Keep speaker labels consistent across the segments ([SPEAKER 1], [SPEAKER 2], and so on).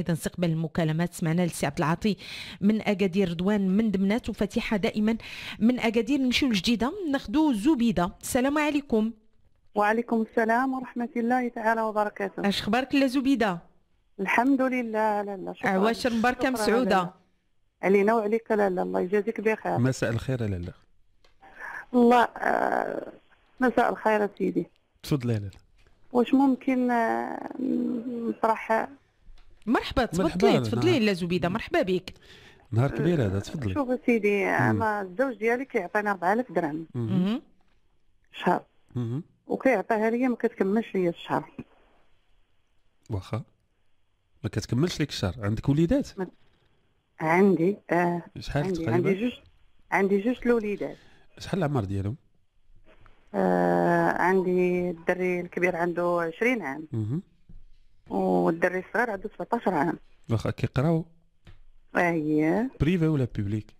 [SPEAKER 1] ايضا استقبال المكالمات سمعنا لسي عبد العاطي من اكادير رضوان من دمنات وفتيحه دائما من اكادير نمشيو لجديده ناخذوا زبيده السلام عليكم
[SPEAKER 2] وعليكم السلام ورحمه الله تعالى وبركاته اش اخبارك لا زبيده الحمد لله لالا شكرا عواشر مباركه مسعوده علينا وعليك لالا الله يجازيك بخير
[SPEAKER 1] مساء الخير لالا
[SPEAKER 2] الله آه مساء الخير سيدي تفضلي لالا واش ممكن آه، نطرح مرحبا تفضلي تفضلي لا زبيده مرحبا بك
[SPEAKER 1] نهار كبير هذا أه، تفضلي شوف
[SPEAKER 2] سيدي انا الزوج ديالي كيعطينا 4000 درهم شهر وكيعطيها لي ما كتكملش لي الشهر
[SPEAKER 1] واخا ما كتكملش لك الشهر عندك وليدات عندي آه شحال عندي تقريبا عندي جوج
[SPEAKER 2] عندي جوج الوليدات
[SPEAKER 1] شحال العمر ديالهم
[SPEAKER 2] آه
[SPEAKER 1] عندي
[SPEAKER 2] الدري الكبير عنده 20 عام
[SPEAKER 1] والدري
[SPEAKER 2] الصغير عنده 17 عام
[SPEAKER 1] واخا كيقراو
[SPEAKER 2] اييه
[SPEAKER 1] بريفي ولا بوبليك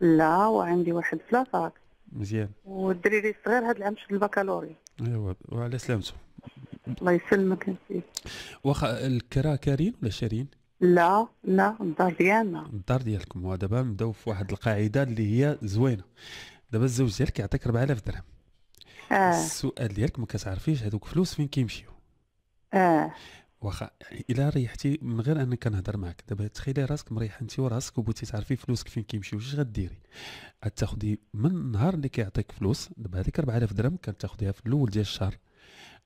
[SPEAKER 2] لا وعندي واحد لافاك مزيان والدري الصغير هذا العام شد البكالوريا
[SPEAKER 1] ايوا وعلى سلامته الله يسلمك انت واخا الكرا كارين ولا شارين
[SPEAKER 2] لا لا الدار ديالنا
[SPEAKER 1] الدار ديالكم ودابا نبداو في واحد القاعده اللي هي زوينه دابا الزوج ديالك يعطيك 4000 درهم آه. السؤال ديالك ما كتعرفيش هذوك فلوس فين كيمشيو اه واخا يعني الا ريحتي من غير انك كنهضر معك دابا تخيلي راسك مريحه انت وراسك وبغيتي تعرفي فلوسك فين كيمشيو واش غديري غتاخدي من النهار اللي كيعطيك فلوس دابا هذيك 4000 درهم كتاخديها في الاول ديال الشهر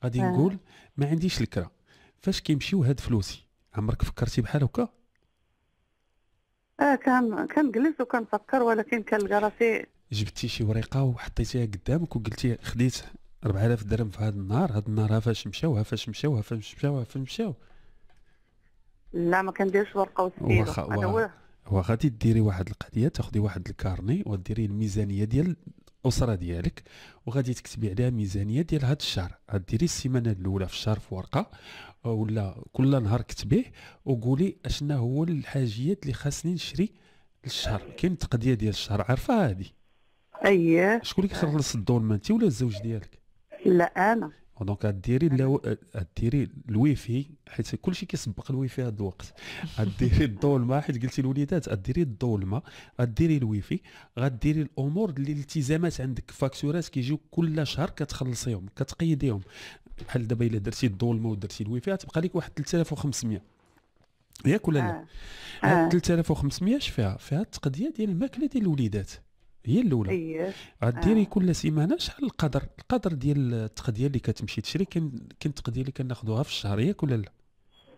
[SPEAKER 1] غادي آه. نقول ما عنديش الكره فاش كيمشيو هاد فلوسي عمرك فكرتي بحال هكا
[SPEAKER 2] اه كان كنجلس وكنفكر ولكن كنلقى راسي
[SPEAKER 1] جبتي شي ورقه وحطيتيها قدامك وقلتي خديت 4000 درهم في هذا النهار هذا النهار فاش مشاو ها فاش مشاو ها فاش مشاو ها فاش مشاو
[SPEAKER 2] لا ما كنديرش ورقه انا وخ... و...
[SPEAKER 1] وغادي ديري واحد القضيه تاخدي واحد الكارني وديري الميزانيه ديال الاسره ديالك وغادي تكتبي عليها ميزانيه ديال هذا الشهر غديري السيمانه الاولى في الشهر في ورقه ولا كل نهار كتبيه وقولي اشنا هو الحاجيات اللي خاصني نشري الشهر كاين التقضيه ديال الشهر عارفه هذه اييه شكون اللي كيخلص الدور انت ولا الزوج ديالك لا انا دونك ديري لو... ديري الويفي حيت كلشي كيسبق الويفي هذا الوقت ديري الظلمه حيت قلتي الوليدات ديري الظلمه غديري الويفي غديري الامور اللي الالتزامات عندك فاكتورات كيجيو كل شهر كتخلصيهم كتقيديهم بحال دابا الا درتي الظلمه ودرتي الويفي غتبقى لك واحد 3500 ياك ولا لا؟ آه. آه. 3500 اش فيها؟ فيها التقضيه ديال الماكله ديال الوليدات هي الاولى
[SPEAKER 2] إيه. غديري آه.
[SPEAKER 1] كل سيمانه شحال القدر القدر ديال التقديه اللي كتمشي تشري كاين كاين التقديه اللي كناخذوها في الشهر ياك ولا لا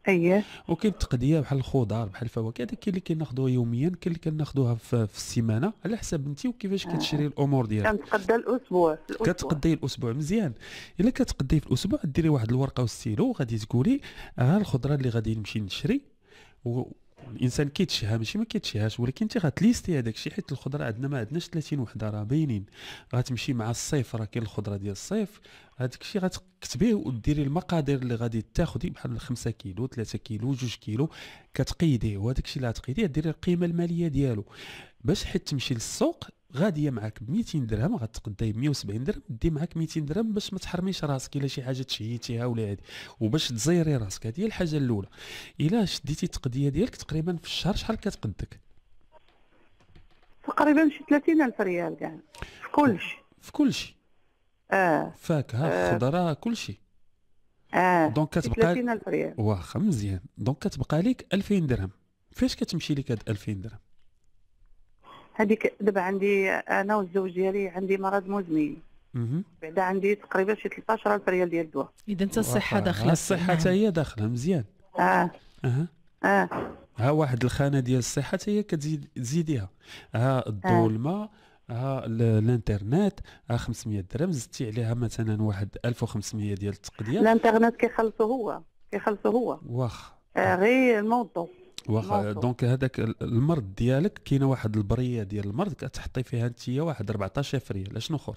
[SPEAKER 1] اييه وكاين التقديه بحال الخضار بحال الفواكه هذا كاين اللي كناخذوها يوميا كاين اللي كناخذوها في, في السيمانه على حسب انت وكيفاش آه. كتشري الامور ديالك كنتقدى
[SPEAKER 2] الاسبوع
[SPEAKER 1] كتقدي الاسبوع مزيان الا كتقدي في الاسبوع ديري واحد الورقه وستيلو وغادي تقولي ها الخضره اللي غادي نمشي نشري و... الانسان كيتشها ماشي ما كيتشهاش ولكن انت غاتليستي هذاك الشيء حيت الخضره عندنا ما عندناش 30 وحده راه باينين غاتمشي مع الصيف راه كاين الخضره ديال الصيف هذاك الشيء غاتكتبيه وديري المقادير اللي غادي تاخدي بحال 5 كيلو 3 كيلو 2 كيلو كتقيديه وهذاك الشيء اللي غاتقيديه ديري القيمه الماليه ديالو باش حيت تمشي للسوق غاديه معاك ب 200 درهم غتقداي ب 170 درهم دي معاك 200 درهم باش ما تحرميش راسك الا شي حاجه تشهيتيها ولا هادي وباش تزيري راسك هادي هي الحاجه الاولى الا شديتي التقديه ديالك تقريبا في الشهر شحال كتقدك
[SPEAKER 2] تقريبا شي 30000 ريال كاع
[SPEAKER 1] في كلشي في كلشي اه فاكهه آه. خضره كلشي اه دونك كتبقى ريال واخا مزيان دونك كتبقى لك 2000 درهم فاش كتمشي لك هاد 2000 درهم
[SPEAKER 2] هذيك دابا عندي انا والزوج ديالي عندي مرض مزمن بعدا عندي تقريبا شي 13 الف ريال ديال الدواء اذا انت الصحه داخله الصحه نعم. حتى هي
[SPEAKER 1] داخله مزيان اه اه, آه. ها واحد الخانه ديال الصحه حتى هي كتزيديها ها الظلمه آه. ها الانترنت ها 500 درهم زدتي عليها مثلا واحد 1500 ديال التقديه الانترنت
[SPEAKER 2] كيخلصو هو كيخلصو هو واخ آه غير الموضوع واخا دونك
[SPEAKER 1] هذاك المرض ديالك كاينه واحد البريه ديال المرض كتحطي فيها انت واحد 14 فريال اشنو اخر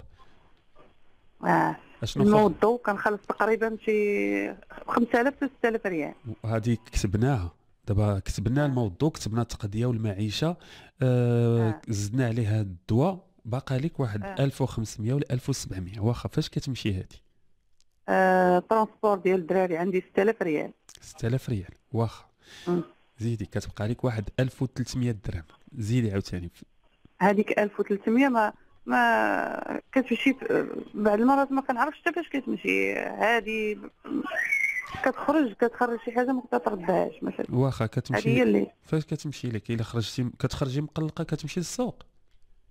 [SPEAKER 2] اه اشنو اخر كنخلص تقريبا شي 5000 6000 ريال
[SPEAKER 1] وهذه كسبناها دابا كسبنا الموضوع كتبنا آه. كسبنا التقضيه والمعيشه آه آه. زدنا عليها الدواء باقى لك واحد آه. 1500 ولا 1700 واخا فاش كتمشي هذه
[SPEAKER 2] آه ترونسبور ديال الدراري عندي 6000 ريال
[SPEAKER 1] 6000 ريال واخا زيدي كتبقى لك واحد 1300 درهم زيدي عاوتاني
[SPEAKER 2] هذيك 1300 ما ما كتمشي بعض المرات ما كنعرفش حتى فاش كتمشي هادي كتخرج كتخرج شي حاجه ما كتردهاش
[SPEAKER 1] مثلا واخا كتمشي هي اللي فاش كتمشي لك الا خرجتي كتخرجي مقلقه كتمشي للسوق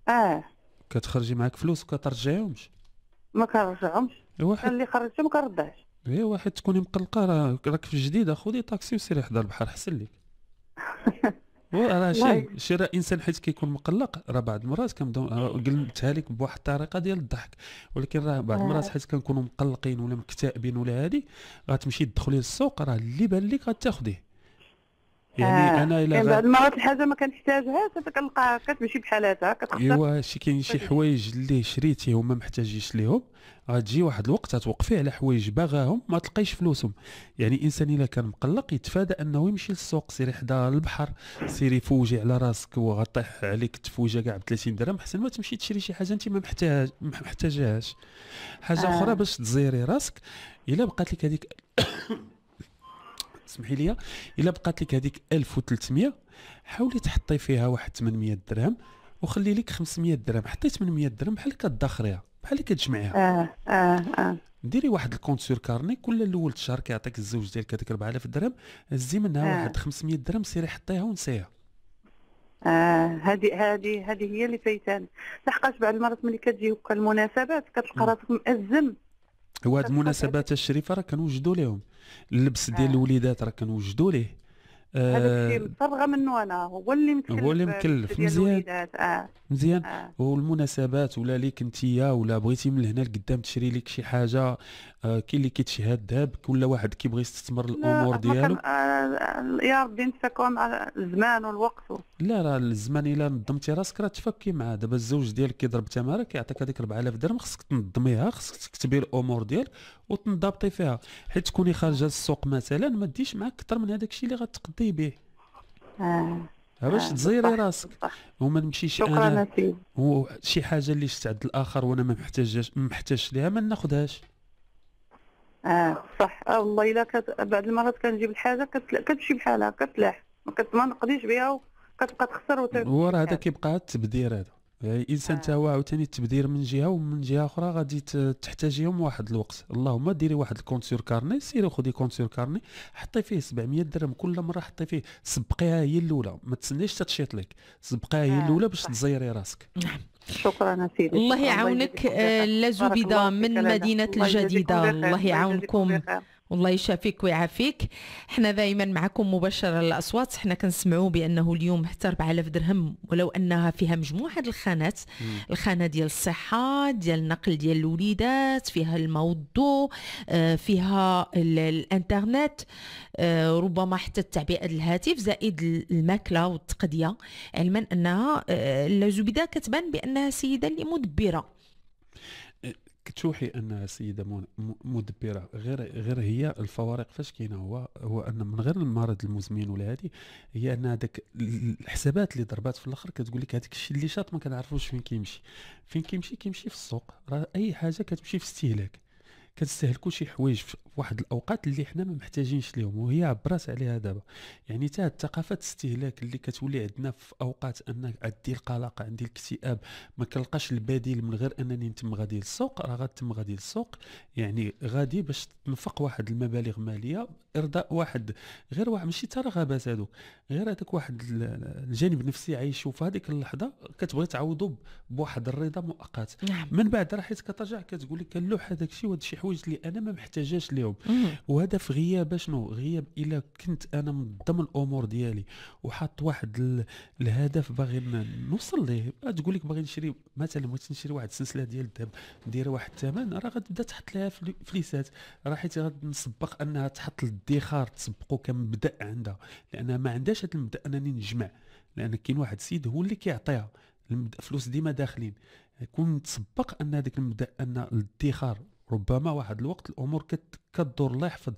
[SPEAKER 1] اه كتخرجي معاك فلوس وكترجعيهمش ما كنرجعهمش واحد اللي خرجتي ما كنردهاش ايوا واحد تكوني مقلقه راك في الجديده خذي طاكسي وسيري حدا البحر حسن لك راه شي شي راه الانسان حيت كيكون مقلق راه بعض المرات كنبداو آه، قلتها لك بواحد الطريقه ديال الضحك ولكن راه بعض المرات آه. حيت كنكونوا مقلقين ولا مكتئبين ولا هادي غتمشي تدخلي للسوق راه اللي بان لك غتاخذيه يعني آه. انا الى يعني بعض المرات
[SPEAKER 2] الحاجه ما كنحتاجهاش انت كنلقاها كتمشي بحالاتها كتخسر
[SPEAKER 1] ايوا شي كاين شي حوايج اللي شريتي وما محتاجيش ليهم غتجي واحد الوقت غتوقفي على حوايج باغاهم ما تلقيش فلوسهم يعني الانسان الا كان مقلق يتفادى انه يمشي للسوق سيري حدا البحر سيري فوجي على راسك وغطيح عليك تفوجه كاع ب 30 درهم حسن ما تمشي تشري شي حاجه انت ما محتاج ما محتاجهاش حاجه آه. اخرى باش تزيري راسك الا بقات لك هذيك اسمحي لي الا بقات لك هذيك 1300 حاولي تحطي فيها واحد 800 درهم وخلي لك 500 درهم حطي 800 درهم بحال كتدخريها بحال كتجمعيها اه اه اه ديري واحد الكونت سور كارني كل الاول الشهر كيعطيك الزوج ديالك هذيك 4000 درهم هزي منها آه. واحد 500 درهم سيري حطيها ونسيها آه، هذه آه هذه هذه هي اللي فايتاني
[SPEAKER 2] لحقاش بعض المرات ملي كتجي هكا المناسبات كتلقى آه. راسك مأزم
[SPEAKER 1] هو هاد المناسبات الشريفه راه كنوجدوا لهم اللبس ديال آه. الوليدات راه كنوجدوا ليه هذا آه، الشيء
[SPEAKER 2] مصبغه منه انا هو اللي مكلف هو اللي مكلف مزيان آه.
[SPEAKER 1] مزيان آه. والمناسبات ولا ليك انتيا ولا بغيتي من هنا لقدام تشري لك شي حاجه آه كاين اللي كيتشهد الذهب ولا واحد كيبغي يستثمر الامور ديالو آه،,
[SPEAKER 2] آه يا ربي نتفكوا
[SPEAKER 1] مع الزمان والوقت لا راه الزمان الا نظمتي راسك راه تفكي معاه دابا الزوج ديالك كيضرب تماره كيعطيك هذيك 4000 درهم خصك تنظميها خصك تكتبي الامور ديالك وتنضبطي فيها حيت تكوني خارجه للسوق مثلا ما ديش معك اكثر من هذاك الشيء اللي غتقضي به
[SPEAKER 2] آه. باش آه، تزيري
[SPEAKER 1] راسك وما نمشيش انا وشي حاجه اللي عند الاخر وانا ما محتاجاش ما محتاجش ليها ما ناخذهاش
[SPEAKER 2] اه صح آه والله الا كت... بعض المرات كنجيب الحاجه كت... كتمشي بحالها كتلاح ما
[SPEAKER 1] كت... ما نقضيش بها وكتبقى تخسر وتبقى هو راه هذا كيبقى التبذير هذا الانسان يعني تا هو عاوتاني التبذير من جهه ومن جهه اخرى غادي تحتاجيهم واحد الوقت اللهم ديري واحد الكونت سور كارني سيري خذي كونت سور كارني حطي فيه 700 درهم كل مره حطي فيه سبقيها هي الاولى ما تسنيش تتشيط لك سبقيها هي الاولى باش آه، تزيري راسك نعم شكرا
[SPEAKER 2] سيدي الله يعاونك آه، لا زبيده من مدينه الجديده الله
[SPEAKER 1] يعاونكم والله يشافيك ويعافيك حنا دائما معكم مباشرة الأصوات حنا كنسمعوا بأنه اليوم حتى 4000 درهم ولو أنها فيها مجموعة الخانات الخانة ديال الصحة ديال النقل ديال الوليدات فيها الموضوع آه، فيها الانترنت آه، ربما حتى التعبئة الهاتف زائد الماكلة والتقدية علما أنها اللوزوبيدة آه، كتبان بأنها سيدة اللي مدبرة توحي انها السيده مدبره غير غير هي الفوارق فاش كاينه هو هو ان من غير المرض المزمن ولا هذه هي ان هذاك الحسابات اللي ضربات في الاخر كتقول لك هذاك الشيء اللي شاط ما كنعرفوش فين كيمشي فين كيمشي كيمشي في السوق راه اي حاجه كتمشي في استهلاك كتستهلكوا شي حوايج في واحد الاوقات اللي حنا ما محتاجينش ليهم وهي عبرات عليها دابا يعني حتى الثقافه الاستهلاك اللي كتولي عندنا في اوقات ان عندي القلق عندي الاكتئاب ما كنلقاش البديل من غير انني نتم غادي للسوق راه غتم غادي للسوق يعني غادي باش تنفق واحد المبالغ ماليه ارضاء واحد غير واحد ماشي حتى رغبات غير هذاك واحد الجانب النفسي عايشه في هذيك اللحظه كتبغي تعوضو بواحد الرضا مؤقت نعم. من بعد راه حيت كترجع كتقول لك اللوح هذاك الشيء وهذا الشيء حوايج اللي انا ما محتاجاش ليهم في غياب شنو غياب الا كنت انا منظم الامور ديالي وحاط واحد الهدف باغي نوصل ليه تقول لك باغي نشري مثلا بغيت نشري واحد السلسله ديال الذهب ندير واحد الثمن راه غتبدا تحط لها فليسات راه حيت غنسبق انها تحط الادخار تسبقو كمبدا عندها لانها ما عندهاش هذا المبدا انني نجمع لان كاين واحد السيد هو اللي كيعطيها الفلوس ديما داخلين كون تسبق ان هذاك المبدا ان الادخار ربما واحد الوقت الامور كتدور الله يحفظ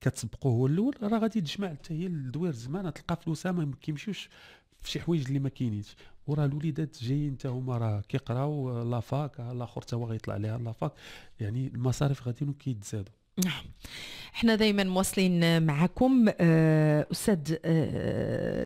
[SPEAKER 1] كتسبقو هو الاول راه غادي تجمع حتى هي لدوير زمان تلقى فلوسها ما كيمشيوش في شي حوايج اللي ما كاينينش وراه الوليدات جايين حتى هما راه كيقراو لافاك الاخر حتى هو غيطلع ليها لافاك يعني المصاريف غاديين كيتزادوا نعم احنا دائما مواصلين معكم آه، استاذ آه،